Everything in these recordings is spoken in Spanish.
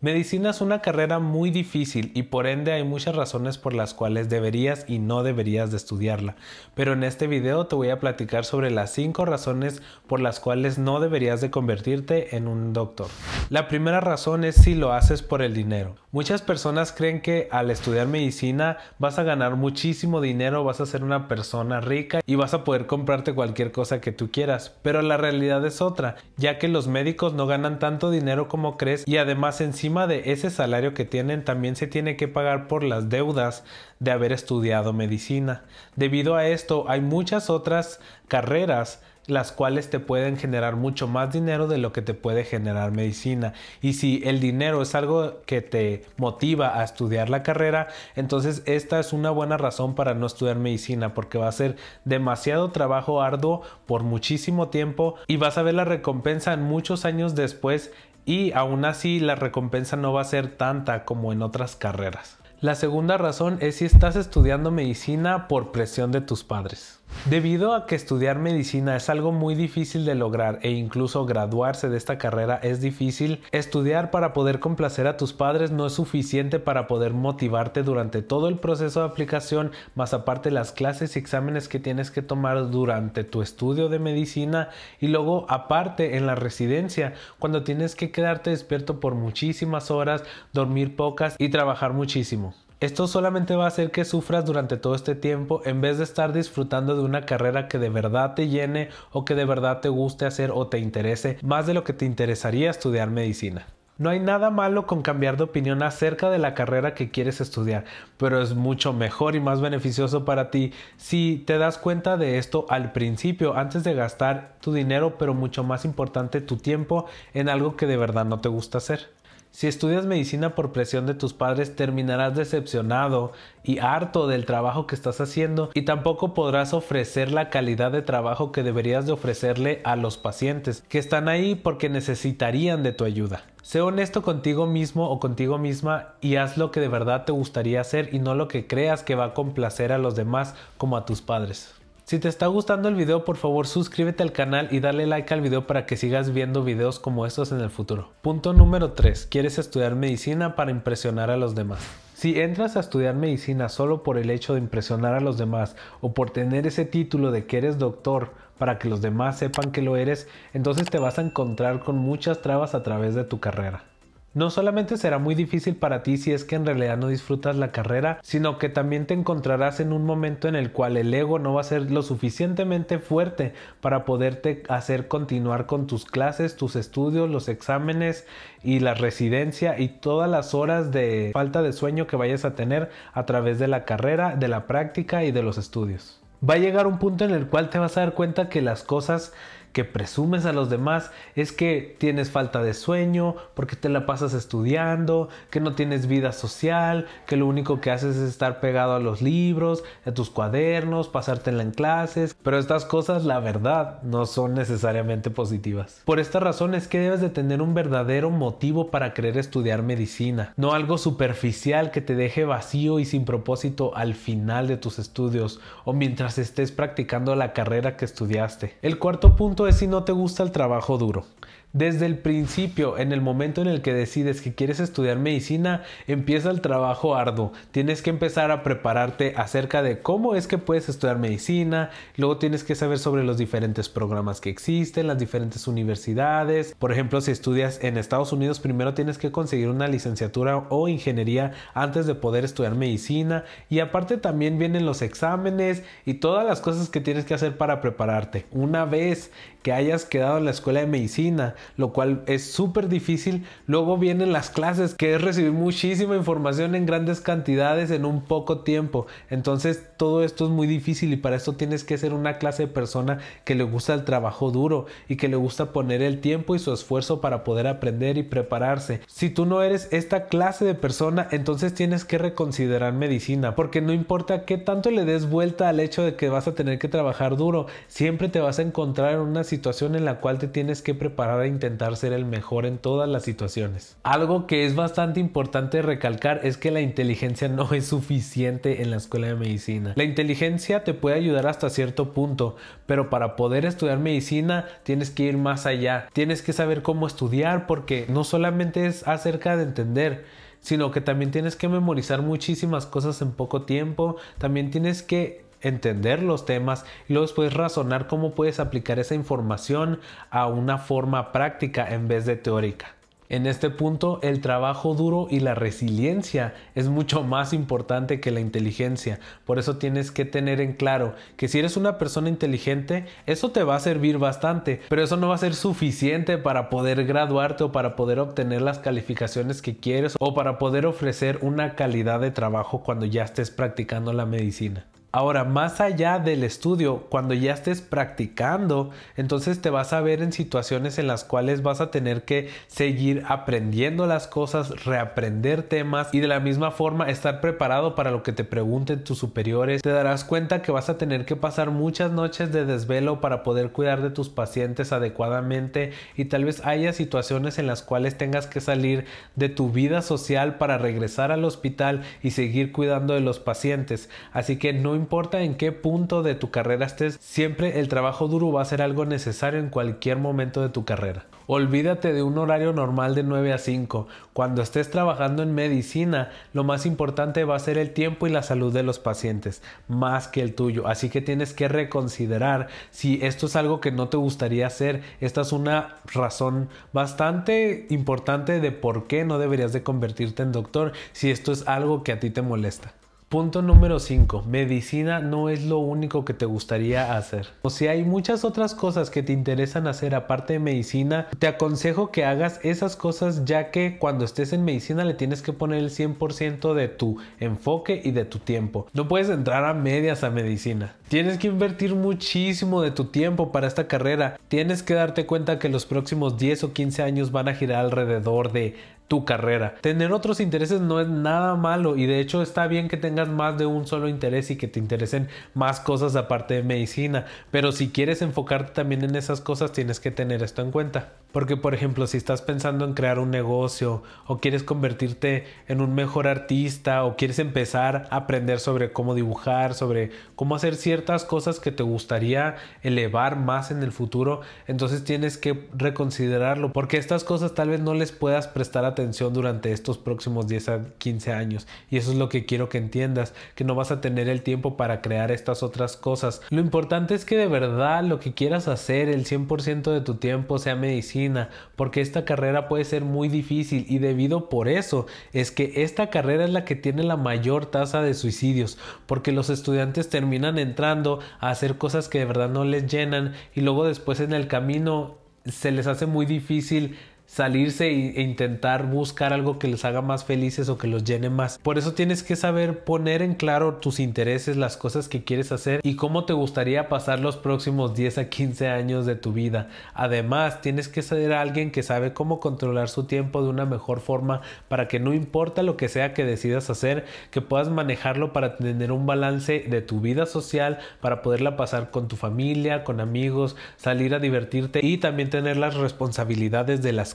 Medicina es una carrera muy difícil y por ende hay muchas razones por las cuales deberías y no deberías de estudiarla, pero en este video te voy a platicar sobre las 5 razones por las cuales no deberías de convertirte en un doctor. La primera razón es si lo haces por el dinero. Muchas personas creen que al estudiar medicina vas a ganar muchísimo dinero, vas a ser una persona rica y vas a poder comprarte cualquier cosa que tú quieras, pero la realidad es otra, ya que los médicos no ganan tanto dinero como crees y además en sí de ese salario que tienen también se tiene que pagar por las deudas de haber estudiado medicina. Debido a esto hay muchas otras carreras las cuales te pueden generar mucho más dinero de lo que te puede generar medicina. Y si el dinero es algo que te motiva a estudiar la carrera, entonces esta es una buena razón para no estudiar medicina porque va a ser demasiado trabajo arduo por muchísimo tiempo y vas a ver la recompensa en muchos años después y aún así la recompensa no va a ser tanta como en otras carreras. La segunda razón es si estás estudiando medicina por presión de tus padres. Debido a que estudiar medicina es algo muy difícil de lograr e incluso graduarse de esta carrera es difícil, estudiar para poder complacer a tus padres no es suficiente para poder motivarte durante todo el proceso de aplicación, más aparte las clases y exámenes que tienes que tomar durante tu estudio de medicina y luego aparte en la residencia, cuando tienes que quedarte despierto por muchísimas horas, dormir pocas y trabajar muchísimo. Esto solamente va a hacer que sufras durante todo este tiempo en vez de estar disfrutando de una carrera que de verdad te llene o que de verdad te guste hacer o te interese más de lo que te interesaría estudiar medicina. No hay nada malo con cambiar de opinión acerca de la carrera que quieres estudiar, pero es mucho mejor y más beneficioso para ti si te das cuenta de esto al principio, antes de gastar tu dinero, pero mucho más importante tu tiempo en algo que de verdad no te gusta hacer. Si estudias medicina por presión de tus padres, terminarás decepcionado y harto del trabajo que estás haciendo y tampoco podrás ofrecer la calidad de trabajo que deberías de ofrecerle a los pacientes que están ahí porque necesitarían de tu ayuda. Sé honesto contigo mismo o contigo misma y haz lo que de verdad te gustaría hacer y no lo que creas que va a complacer a los demás como a tus padres. Si te está gustando el video, por favor suscríbete al canal y dale like al video para que sigas viendo videos como estos en el futuro. Punto número 3. Quieres estudiar medicina para impresionar a los demás. Si entras a estudiar medicina solo por el hecho de impresionar a los demás o por tener ese título de que eres doctor para que los demás sepan que lo eres, entonces te vas a encontrar con muchas trabas a través de tu carrera. No solamente será muy difícil para ti si es que en realidad no disfrutas la carrera, sino que también te encontrarás en un momento en el cual el ego no va a ser lo suficientemente fuerte para poderte hacer continuar con tus clases, tus estudios, los exámenes y la residencia y todas las horas de falta de sueño que vayas a tener a través de la carrera, de la práctica y de los estudios. Va a llegar un punto en el cual te vas a dar cuenta que las cosas que presumes a los demás es que tienes falta de sueño, porque te la pasas estudiando, que no tienes vida social, que lo único que haces es estar pegado a los libros, a tus cuadernos, pasártela en clases, pero estas cosas la verdad no son necesariamente positivas. Por esta razón es que debes de tener un verdadero motivo para querer estudiar medicina, no algo superficial que te deje vacío y sin propósito al final de tus estudios o mientras estés practicando la carrera que estudiaste. El cuarto punto es si no te gusta el trabajo duro. Desde el principio, en el momento en el que decides que quieres estudiar medicina, empieza el trabajo arduo. Tienes que empezar a prepararte acerca de cómo es que puedes estudiar medicina, luego tienes que saber sobre los diferentes programas que existen, las diferentes universidades. Por ejemplo, si estudias en Estados Unidos, primero tienes que conseguir una licenciatura o ingeniería antes de poder estudiar medicina. Y aparte también vienen los exámenes y todas las cosas que tienes que hacer para prepararte. Una vez que hayas quedado en la escuela de medicina, lo cual es súper difícil. Luego vienen las clases, que es recibir muchísima información en grandes cantidades en un poco tiempo. Entonces todo esto es muy difícil y para esto tienes que ser una clase de persona que le gusta el trabajo duro y que le gusta poner el tiempo y su esfuerzo para poder aprender y prepararse. Si tú no eres esta clase de persona, entonces tienes que reconsiderar medicina, porque no importa qué tanto le des vuelta al hecho de que vas a tener que trabajar duro, siempre te vas a encontrar en una situación en la cual te tienes que preparar intentar ser el mejor en todas las situaciones. Algo que es bastante importante recalcar es que la inteligencia no es suficiente en la escuela de medicina. La inteligencia te puede ayudar hasta cierto punto, pero para poder estudiar medicina tienes que ir más allá. Tienes que saber cómo estudiar porque no solamente es acerca de entender, sino que también tienes que memorizar muchísimas cosas en poco tiempo, también tienes que entender los temas y luego puedes razonar cómo puedes aplicar esa información a una forma práctica en vez de teórica. En este punto, el trabajo duro y la resiliencia es mucho más importante que la inteligencia. Por eso tienes que tener en claro que si eres una persona inteligente, eso te va a servir bastante, pero eso no va a ser suficiente para poder graduarte o para poder obtener las calificaciones que quieres o para poder ofrecer una calidad de trabajo cuando ya estés practicando la medicina. Ahora, más allá del estudio, cuando ya estés practicando, entonces te vas a ver en situaciones en las cuales vas a tener que seguir aprendiendo las cosas, reaprender temas y de la misma forma estar preparado para lo que te pregunten tus superiores. Te darás cuenta que vas a tener que pasar muchas noches de desvelo para poder cuidar de tus pacientes adecuadamente y tal vez haya situaciones en las cuales tengas que salir de tu vida social para regresar al hospital y seguir cuidando de los pacientes. Así que no importa en qué punto de tu carrera estés, siempre el trabajo duro va a ser algo necesario en cualquier momento de tu carrera. Olvídate de un horario normal de 9 a 5. Cuando estés trabajando en medicina, lo más importante va a ser el tiempo y la salud de los pacientes, más que el tuyo. Así que tienes que reconsiderar si esto es algo que no te gustaría hacer. Esta es una razón bastante importante de por qué no deberías de convertirte en doctor si esto es algo que a ti te molesta. Punto número 5. Medicina no es lo único que te gustaría hacer. O si hay muchas otras cosas que te interesan hacer aparte de medicina, te aconsejo que hagas esas cosas ya que cuando estés en medicina le tienes que poner el 100% de tu enfoque y de tu tiempo. No puedes entrar a medias a medicina. Tienes que invertir muchísimo de tu tiempo para esta carrera. Tienes que darte cuenta que los próximos 10 o 15 años van a girar alrededor de tu carrera. Tener otros intereses no es nada malo y de hecho está bien que tengas más de un solo interés y que te interesen más cosas aparte de medicina, pero si quieres enfocarte también en esas cosas tienes que tener esto en cuenta. Porque por ejemplo si estás pensando en crear un negocio o quieres convertirte en un mejor artista o quieres empezar a aprender sobre cómo dibujar, sobre cómo hacer ciertas cosas que te gustaría elevar más en el futuro, entonces tienes que reconsiderarlo porque estas cosas tal vez no les puedas prestar atención atención durante estos próximos 10 a 15 años. Y eso es lo que quiero que entiendas, que no vas a tener el tiempo para crear estas otras cosas. Lo importante es que de verdad lo que quieras hacer, el 100% de tu tiempo sea medicina, porque esta carrera puede ser muy difícil y debido por eso es que esta carrera es la que tiene la mayor tasa de suicidios, porque los estudiantes terminan entrando a hacer cosas que de verdad no les llenan y luego después en el camino se les hace muy difícil salirse e intentar buscar algo que les haga más felices o que los llene más. Por eso tienes que saber poner en claro tus intereses, las cosas que quieres hacer y cómo te gustaría pasar los próximos 10 a 15 años de tu vida. Además, tienes que ser alguien que sabe cómo controlar su tiempo de una mejor forma para que no importa lo que sea que decidas hacer, que puedas manejarlo para tener un balance de tu vida social, para poderla pasar con tu familia, con amigos, salir a divertirte y también tener las responsabilidades de las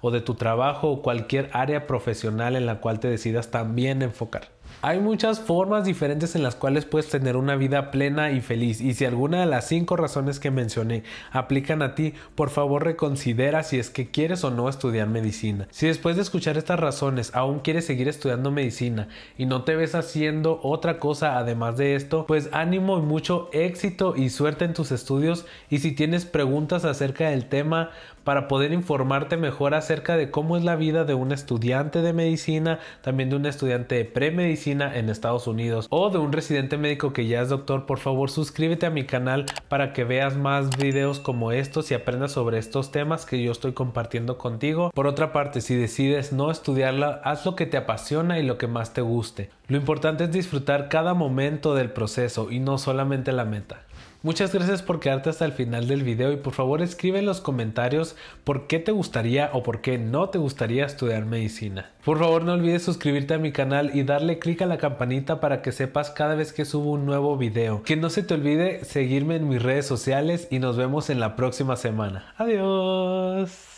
o de tu trabajo o cualquier área profesional en la cual te decidas también enfocar. Hay muchas formas diferentes en las cuales puedes tener una vida plena y feliz y si alguna de las cinco razones que mencioné aplican a ti, por favor reconsidera si es que quieres o no estudiar medicina. Si después de escuchar estas razones aún quieres seguir estudiando medicina y no te ves haciendo otra cosa además de esto, pues ánimo y mucho éxito y suerte en tus estudios y si tienes preguntas acerca del tema para poder informarte mejor acerca de cómo es la vida de un estudiante de medicina, también de un estudiante de premedicina, en Estados Unidos o de un residente médico que ya es doctor, por favor suscríbete a mi canal para que veas más videos como estos y aprendas sobre estos temas que yo estoy compartiendo contigo. Por otra parte, si decides no estudiarla, haz lo que te apasiona y lo que más te guste. Lo importante es disfrutar cada momento del proceso y no solamente la meta. Muchas gracias por quedarte hasta el final del video y por favor escribe en los comentarios por qué te gustaría o por qué no te gustaría estudiar medicina. Por favor no olvides suscribirte a mi canal y darle clic a la campanita para que sepas cada vez que subo un nuevo video. Que no se te olvide seguirme en mis redes sociales y nos vemos en la próxima semana. Adiós.